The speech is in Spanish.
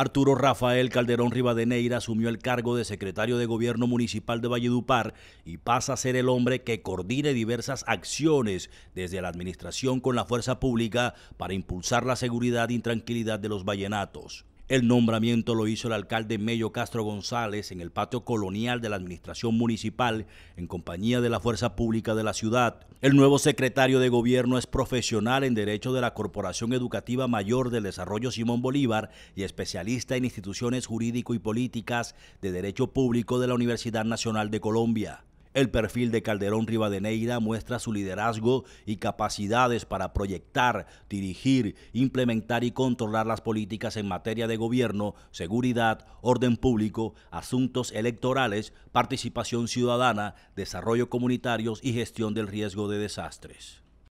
Arturo Rafael Calderón Rivadeneira asumió el cargo de secretario de Gobierno Municipal de Valledupar y pasa a ser el hombre que coordine diversas acciones desde la administración con la fuerza pública para impulsar la seguridad y tranquilidad de los vallenatos. El nombramiento lo hizo el alcalde Mello Castro González en el patio colonial de la Administración Municipal en compañía de la Fuerza Pública de la ciudad. El nuevo secretario de Gobierno es profesional en Derecho de la Corporación Educativa Mayor del Desarrollo Simón Bolívar y especialista en instituciones jurídico y políticas de Derecho Público de la Universidad Nacional de Colombia. El perfil de Calderón Rivadeneira muestra su liderazgo y capacidades para proyectar, dirigir, implementar y controlar las políticas en materia de gobierno, seguridad, orden público, asuntos electorales, participación ciudadana, desarrollo comunitario y gestión del riesgo de desastres.